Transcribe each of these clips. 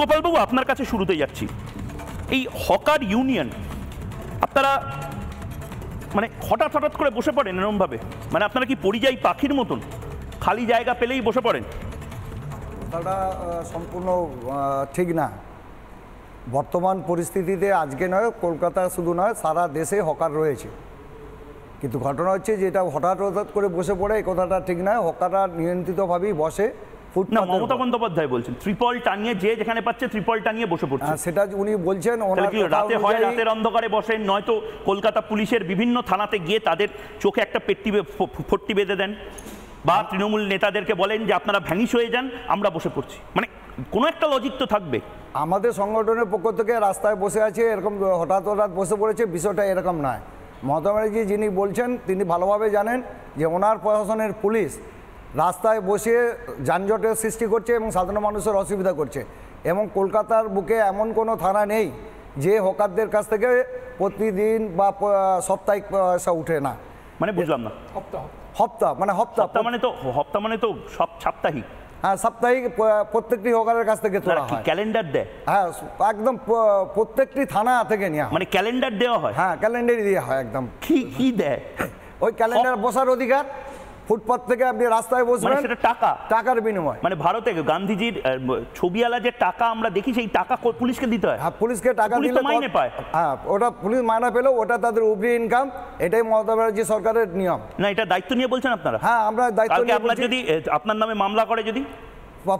গোপালবাবু আপনার কাছে শুরুতে যাচ্ছি এই হকার ইউনিয়ন আপনারা মানে হঠাৎ হঠাৎ করে বসে পড়েন এরমভাবে মানে আপনারা কি পরিযায়ী পাখির মতন খালি জায়গা পেলেই বসে পড়েন তারা সম্পূর্ণ ঠিক না বর্তমান পরিস্থিতিতে আজকে নয় কলকাতা শুধু নয় সারা দেশে হকার রয়েছে কিন্তু ঘটনা হচ্ছে যেটা হঠাৎ হঠাৎ করে বসে পড়ে এই কথাটা ঠিক নয় হকাররা নিয়ন্ত্রিতভাবেই বসে না মমতা বন্দ্যোপাধ্যায় বলছেন ত্রিপল টানিয়ে যে যেখানে পাচ্ছে ত্রিপল টানিয়ে বসে পড়ছে হ্যাঁ, সেটা উনি বলছেন রাতে হয় রাতের অন্ধকারে বসেন নয়তো কলকাতা পুলিশের বিভিন্ন থানাতে গিয়ে তাদের চোখে একটা পেট্টি ফট্টি বেঁধে দেন বা হ্যাঁ। তৃণমূল নেতাদেরকে বলেন যে আপনারা ভ্যানিশ হয়ে যান আমরা বসে পড়ছি মানে কোনো একটা লজিক তো থাকবে আমাদের সংগঠনের পক্ষ থেকে রাস্তায় বসে আছে এরকম হঠাৎ হঠাৎ বসে পড়েছে বিষয়টা এরকম নয় মমতা ব্যানার্জি যিনি বলছেন তিনি ভালোভাবে জানেন যে ওনার প্রশাসনের পুলিশ রাস্তায় বসে যানজটের সৃষ্টি করছে এবং সাধারণ মানুষের অসুবিধা করছে এবং কলকাতার বুকে এমন কোনো থানা নেই যে হকারদের কাছ থেকে প্রতিদিন বা সাপ্তাহিক পয়সা উঠে না মানে বুঝলাম না হপ্তাহ মানে হপ্তাহ মানে তো হপ্তাহ মানে তো সব সাপ্তাহিক হ্যাঁ সাপ্তাহিক প্রত্যেকটি হকারের কাছ থেকে তোলা হয় ক্যালেন্ডার দেয় হ্যাঁ একদম প্রত্যেকটি থানা থেকে নেওয়া মানে ক্যালেন্ডার দেওয়া হয় হ্যাঁ ক্যালেন্ডারই দেওয়া হয় একদম কি কি দেয় ওই ক্যালেন্ডার বসার অধিকার ফুটপাথ থেকে আপনি রাস্তায় বসবেন মানে সেটা টাকা টাকার বিনিময় মানে ভারতে গান্ধীজির ছবিওয়ালা যে টাকা আমরা দেখি সেই টাকা পুলিশকে দিতে হয় হ্যাঁ পুলিশকে টাকা দিলে মাইনে পায় হ্যাঁ ওটা পুলিশ মাইনে পেলেও ওটা তাদের উপরি ইনকাম এটাই মমতা ব্যানার্জি সরকারের নিয়ম না এটা দায়িত্ব নিয়ে বলছেন আপনারা হ্যাঁ আমরা দায়িত্ব নিয়ে আপনার যদি আপনার নামে মামলা করে যদি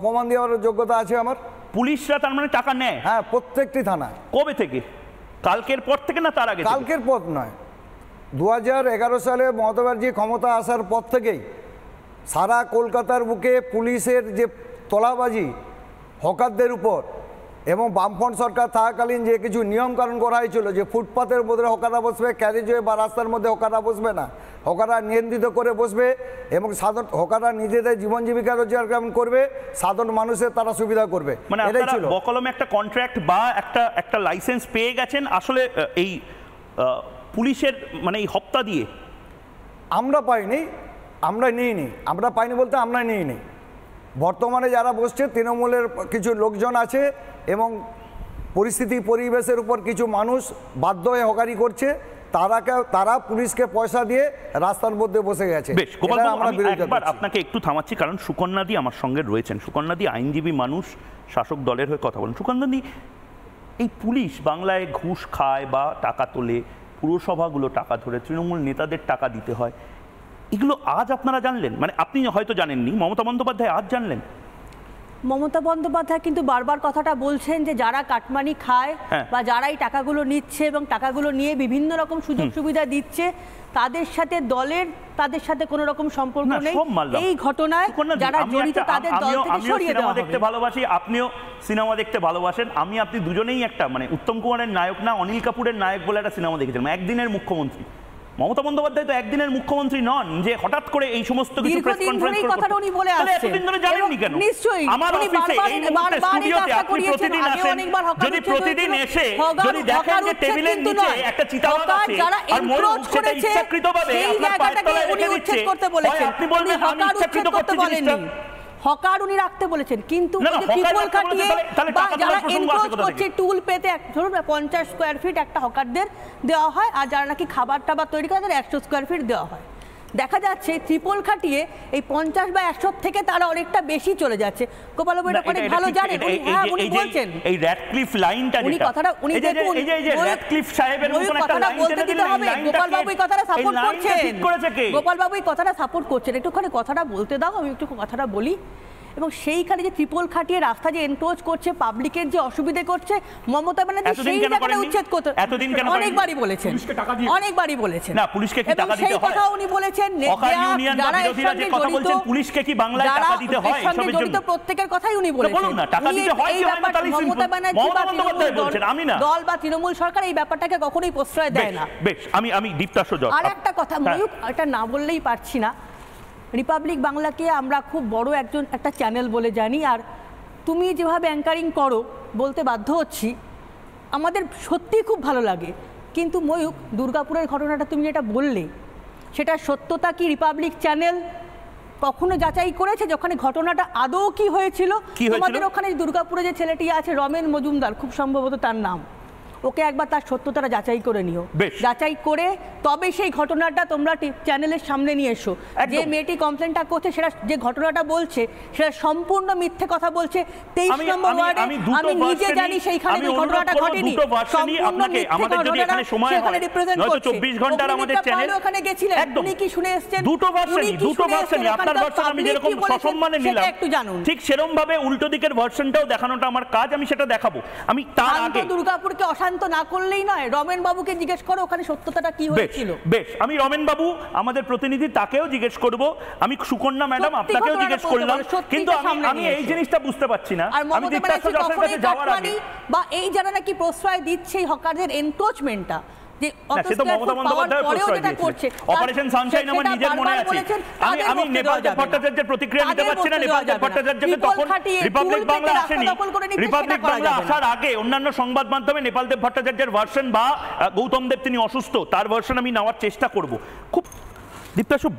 প্রমাণ দেওয়ার যোগ্যতা আছে আমার পুলিশরা তার মানে টাকা নেয় হ্যাঁ প্রত্যেকটি থানায় কবে থেকে কালকের পর থেকে না তার আগে কালকের পর নয় দু সালে মমতা ক্ষমতা আসার পর থেকেই সারা কলকাতার বুকে পুলিশের যে তলাবাজি হকারদের উপর এবং বামফ্রন্ট সরকার থাকাকালীন যে কিছু নিয়মকানুন করা হয়েছিল যে ফুটপাতের মধ্যে হকারা বসবে ক্যারেজওয়ে বা রাস্তার মধ্যে হকারা বসবে না হকাররা নিয়ন্ত্রিত করে বসবে এবং সাধারণ হকাররা নিজেদের জীবন জীবিকা রোজগার কেমন করবে সাধারণ মানুষের তারা সুবিধা করবে মানে বকলমে একটা কন্ট্রাক্ট বা একটা একটা লাইসেন্স পেয়ে গেছেন আসলে এই পুলিশের মানে এই হপ্তা দিয়ে আমরা পাইনি আমরা নিই নি আমরা পাইনি বলতে আমরা নিই নি বর্তমানে যারা বসছে তৃণমূলের কিছু লোকজন আছে এবং পরিস্থিতি পরিবেশের উপর কিছু মানুষ বাধ্য হয়ে হকারি করছে তারাকে তারা পুলিশকে পয়সা দিয়ে রাস্তার মধ্যে বসে গেছে বেশ একবার আপনাকে একটু থামাচ্ছি কারণ সুকন্যাদি আমার সঙ্গে রয়েছেন সুকন্যাদি আইনজীবী মানুষ শাসক দলের হয়ে কথা বলেন সুকন্যাদি এই পুলিশ বাংলায় ঘুষ খায় বা টাকা তোলে পুরসভাগুলো টাকা ধরে তৃণমূল নেতাদের টাকা দিতে হয় এগুলো আজ আপনারা জানলেন মানে আপনি হয়তো জানেননি মমতা বন্দ্যোপাধ্যায় আজ জানলেন মমতা বন্দ্যোপাধ্যায় কিন্তু বারবার কথাটা বলছেন যে যারা কাটমানি খায় হ্যাঁ। বা যারা এই টাকাগুলো নিচ্ছে এবং টাকাগুলো নিয়ে বিভিন্ন রকম সুযোগ সুবিধা দিচ্ছে তাদের সাথে দলের তাদের সাথে কোন রকম সম্পর্ক নেই এই ঘটনায় যারা জড়িত তাদের দল থেকে সরিয়ে দেওয়া দেখতে ভালোবাসি আপনিও সিনেমা দেখতে ভালোবাসেন আমি আপনি দুজনেই একটা মানে উত্তম কুমারের নায়ক না অনিল কাপুরের নায়ক বলে একটা সিনেমা দেখেছিলাম একদিনের মুখ্যমন্ত্রী মমতা বন্দ্যোপাধ্যায় তো একদিনের মুখ্যমন্ত্রী নন যে হঠাৎ করে এই সমস্ত কিছু প্রেস কনফারেন্স কথাটা উনি বলে আসছেন এতদিন ধরে জানেননি কেন নিশ্চয়ই আমার অফিসে এই মুহূর্তে স্টুডিওতে আপনি প্রতিদিন আসেন যদি প্রতিদিন এসে যদি দেখেন যে টেবিলের নিচে একটা চিতাবাঘ আছে আর ময়ূর সেটা ইচ্ছাকৃতভাবে আপনার পায়ের তলায় রেখে দিচ্ছে আপনি বলবেন আমি ইচ্ছাকৃত করতে জিনিসটা হকার উনি রাখতে বলেছেন কিন্তু যারা টুল পেতে ধরুন পঞ্চাশ স্কোয়ার ফিট একটা হকারদের দেওয়া হয় আর যারা নাকি খাবার টাবার তৈরি করে তাদের একশো স্কোয়ার ফিট দেওয়া হয় দেখা যাচ্ছে ত্রিপল খাটিয়ে এই পঞ্চাশ বা একশো থেকে তারা অনেকটা বেশি চলে যাচ্ছে গোপাল এটা অনেক ভালো জানে উনি হ্যাঁ, বলছেন এই র্যাডক্লিফ লাইনটা উনি কথাটা উনি দেখুন এই যে র্যাডক্লিফ সাহেবের মতন একটা বলতে দিতে হবে গোপালবাবু এই কথাটা সাপোর্ট করছেন গোপালবাবু এই কথাটা সাপোর্ট করছেন একটুখানি কথাটা বলতে দাও আমি একটু কথাটা বলি এবং সেইখানে যে ত্রিপল খাটিয়ে রাস্তা যে এনক্রোচ করছে পাবলিকের যে অসুবিধে করছে মমতা ব্যানার্জি সেই জায়গাটা উচ্ছেদ করতে এতদিন কেন অনেকবারই বলেছেন অনেকবারই বলেছেন না পুলিশকে কি টাকা দিতে হয় কথা উনি বলেছেন যারা যে কথা বলছেন পুলিশকে কি বাংলায় টাকা দিতে হয় এসবের জন্য প্রত্যেকের কথাই উনি বলেছেন বলুন না টাকা দিতে হয় কি হয় না তাহলে মমতা ব্যানার্জি বলছেন আমি না দল বা তৃণমূল সরকার এই ব্যাপারটাকে কখনোই প্রশ্রয় দেয় না বেশ আমি আমি দীপ্তা আর একটা কথা হ্যাঁ। ময়ূক এটা না বললেই পারছি না রিপাবলিক বাংলাকে আমরা খুব বড় একজন একটা চ্যানেল বলে জানি আর তুমি যেভাবে অ্যাঙ্কারিং করো বলতে বাধ্য হচ্ছি আমাদের সত্যিই খুব ভালো লাগে কিন্তু ময়ূক দুর্গাপুরের ঘটনাটা তুমি যেটা বললে সেটা সত্যতা কি রিপাবলিক চ্যানেল কখনো যাচাই করেছে যে ওখানে ঘটনাটা আদৌ কি হয়েছিল তোমাদের ওখানে দুর্গাপুরে যে ছেলেটি আছে রমেন মজুমদার খুব সম্ভবত তার নাম ওকে একবার তার সত্যতাটা যাচাই করে নিও যাচাই করে তবে সেই ঘটনাটা তোমরা চ্যানেলের সামনে নিয়ে এসো যে মেয়েটি কমপ্লেনটা করছে সেটা যে ঘটনাটা বলছে সেটা সম্পূর্ণ মিথ্যে কথা বলছে তেইশ নম্বর ওয়ার্ডে আমি নিজে জানি সেইখানে ঘটনাটা ঘটেনি ঘন্টার আমাদের চ্যানেল ওখানে গেছিলেন উনি কি শুনে এসেছেন দুটো ভার্সনই দুটো ভার্সনই আপনার ভার্সন আমি যেরকম সসম্মানে নিলাম একটু জানুন ঠিক সেরকম ভাবে উল্টো দিকের ভার্সনটাও দেখানোটা আমার কাজ আমি সেটা দেখাবো আমি তার আগে দুর্গাপুরকে অসা একান্ত না করলেই নয় রমেন বাবুকে জিজ্ঞেস করো ওখানে সত্যতাটা কি হয়েছিল বেশ আমি রমেন বাবু আমাদের প্রতিনিধি তাকেও জিজ্ঞেস করব আমি সুকন্যা ম্যাডাম আপনাকেও জিজ্ঞেস করলাম কিন্তু আমি এই জিনিসটা বুঝতে পারছি না আমি দীপ্তাক্ষ যশের কাছে যাওয়ার আগে বা এই যারা নাকি প্রশ্রয় দিচ্ছে হকারদের এনক্রোচমেন্টটা তার ভার্সন আমি নেওয়ার চেষ্টা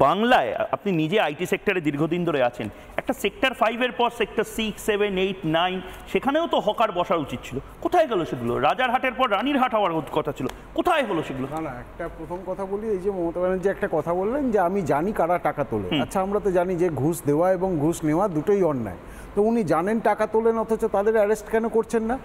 বাংলায় আপনি নিজে আইটি সেক্টরে দীর্ঘদিন ধরে আছেন একটা সেক্টর ফাইভ এর পর sector six seven eight nine সেখানেও তো হকার বসার উচিত ছিল কোথায় গেল সেগুলো রাজার হাটের পর রানীর হাট হওয়ার কথা ছিল কোথায় হলো সেগুলো না একটা প্রথম কথা বলি এই যে মমতা ব্যানার্জি একটা কথা বললেন যে আমি জানি কারা টাকা তোলে আচ্ছা আমরা তো জানি যে ঘুষ দেওয়া এবং ঘুষ নেওয়া দুটোই অন্যায় তো উনি জানেন টাকা তোলেন অথচ তাদের অ্যারেস্ট কেন করছেন না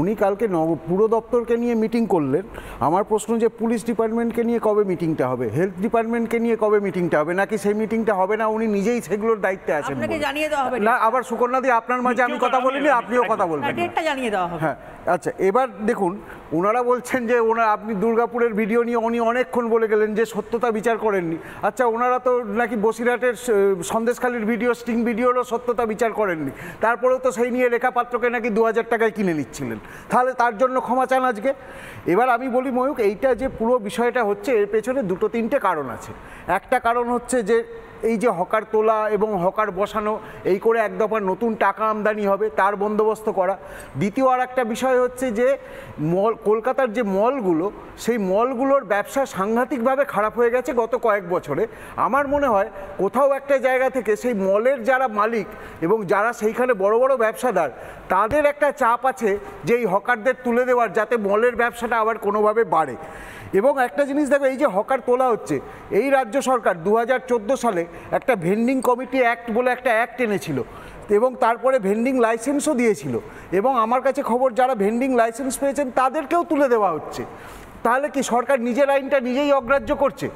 উনি কালকে ন পুর দপ্তরকে নিয়ে মিটিং করলেন আমার প্রশ্ন যে পুলিশ ডিপার্টমেন্টকে নিয়ে কবে মিটিংটা হবে হেলথ ডিপার্টমেন্টকে নিয়ে কবে মিটিংটা হবে নাকি সেই মিটিংটা হবে না উনি নিজেই সেগুলোর দায়িত্বে আছেন না আবার সুকন্যাদি আপনার মাঝে আমি কথা বলিনি আপনিও কথা বলবেন জানিয়ে হ্যাঁ আচ্ছা এবার দেখুন ওনারা বলছেন যে ওনার আপনি দুর্গাপুরের ভিডিও নিয়ে উনি অনেকক্ষণ বলে গেলেন যে সত্যতা বিচার করেননি আচ্ছা ওনারা তো নাকি বসিরহাটের সন্দেশখালীর ভিডিও স্টিং ভিডিওরও সত্যতা বিচার করেননি তারপরেও তো সেই নিয়ে রেখা পাত্রকে নাকি দু হাজার টাকায় কিনে নিচ্ছিলেন তাহলে তার জন্য ক্ষমা চান আজকে এবার আমি বলি ময়ূক এইটা যে পুরো বিষয়টা হচ্ছে এর পেছনে দুটো তিনটে কারণ আছে একটা কারণ হচ্ছে যে এই যে হকার তোলা এবং হকার বসানো এই করে এক দফা নতুন টাকা আমদানি হবে তার বন্দোবস্ত করা দ্বিতীয় আর একটা বিষয় হচ্ছে যে মল কলকাতার যে মলগুলো সেই মলগুলোর ব্যবসা সাংঘাতিকভাবে খারাপ হয়ে গেছে গত কয়েক বছরে আমার মনে হয় কোথাও একটা জায়গা থেকে সেই মলের যারা মালিক এবং যারা সেইখানে বড় বড় ব্যবসাদার তাদের একটা চাপ আছে যে এই হকারদের তুলে দেওয়ার যাতে মলের ব্যবসাটা আবার কোনোভাবে বাড়ে এবং একটা জিনিস দেখো এই যে হকার তোলা হচ্ছে এই রাজ্য সরকার দু সালে একটা ভেন্ডিং কমিটি অ্যাক্ট বলে একটা অ্যাক্ট এনেছিল এবং তারপরে ভেন্ডিং লাইসেন্সও দিয়েছিল এবং আমার কাছে খবর যারা ভেন্ডিং লাইসেন্স পেয়েছেন তাদেরকেও তুলে দেওয়া হচ্ছে তাহলে কি সরকার নিজের আইনটা নিজেই অগ্রাহ্য করছে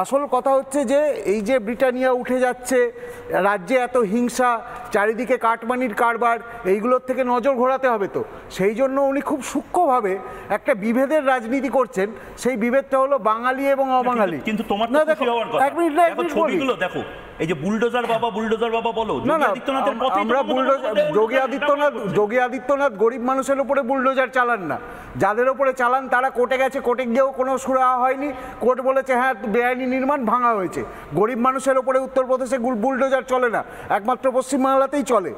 আসল কথা হচ্ছে যে এই যে ব্রিটানিয়া উঠে যাচ্ছে রাজ্যে এত হিংসা চারিদিকে কাটমানির কারবার এইগুলোর থেকে নজর ঘোরাতে হবে তো সেই জন্য উনি খুব সূক্ষ্মভাবে একটা বিভেদের রাজনীতি করছেন সেই বিভেদটা হলো বাঙালি এবং অবাঙালি কিন্তু তোমার না দেখো এক মিনিট না এক মিনিট দেখো এই যে বুলডোজার বাবা বুলডোজার বাবা বলো না না আমরা বুলডোজার যোগী আদিত্যনাথ যোগী আদিত্যনাথ গরিব মানুষের উপরে বুলডোজার চালান না যাদের ওপরে চালান তারা কোর্টে গেছে কোর্টে গিয়েও কোনো সুরা হয়নি কোর্ট বলেছে হ্যাঁ বেআইনি নির্মাণ ভাঙা হয়েছে গরিব মানুষের ওপরে উত্তরপ্রদেশে বুলডোজার চলে না একমাত্র পশ্চিমবাংলাতেই চলে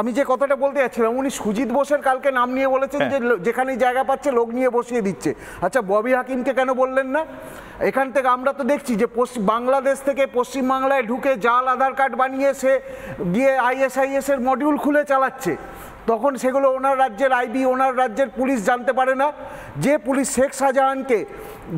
আমি যে কথাটা বলতে যাচ্ছিলাম উনি সুজিত বোসের কালকে নাম নিয়ে বলেছেন হ্যাঁ। যে যেখানে জায়গা পাচ্ছে লোক নিয়ে বসিয়ে দিচ্ছে আচ্ছা ববি হাকিমকে কেন বললেন না এখান থেকে আমরা তো দেখছি যে পশ্চিম বাংলাদেশ থেকে পশ্চিমবাংলায় ঢুকে জাল আধার কার্ড বানিয়ে সে গিয়ে আইএসআইএস এর মডিউল খুলে চালাচ্ছে তখন সেগুলো ওনার রাজ্যের আইবি ওনার রাজ্যের পুলিশ জানতে পারে না যে পুলিশ শেখ শাহজাহানকে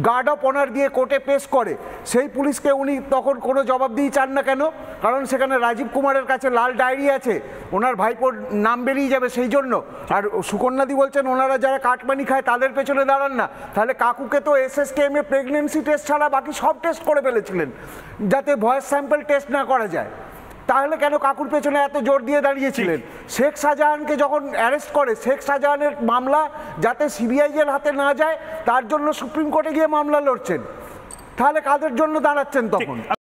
গার্ড অফ অনার দিয়ে কোর্টে পেশ করে সেই পুলিশকে উনি তখন কোনো জবাব দিয়ে চান না কেন কারণ সেখানে রাজীব কুমারের কাছে লাল ডায়েরি আছে ওনার ভাইপোর নাম বেরিয়ে যাবে সেই জন্য আর সুকন্যাদি বলছেন ওনারা যারা কাটমানি খায় তাদের পেছনে দাঁড়ান না তাহলে কাকুকে তো এসএসকেএম প্রেগনেন্সি টেস্ট ছাড়া বাকি সব টেস্ট করে ফেলেছিলেন যাতে ভয়েস স্যাম্পল টেস্ট না করা যায় তাহলে কেন কাকুর পেছনে এত জোর দিয়ে দাঁড়িয়েছিলেন শেখ শাহজাহানকে যখন অ্যারেস্ট করে শেখ শাহজাহানের মামলা যাতে সিবিআইয়ের হাতে না যায় তার জন্য সুপ্রিম কোর্টে গিয়ে মামলা লড়ছেন তাহলে কাদের জন্য দাঁড়াচ্ছেন তখন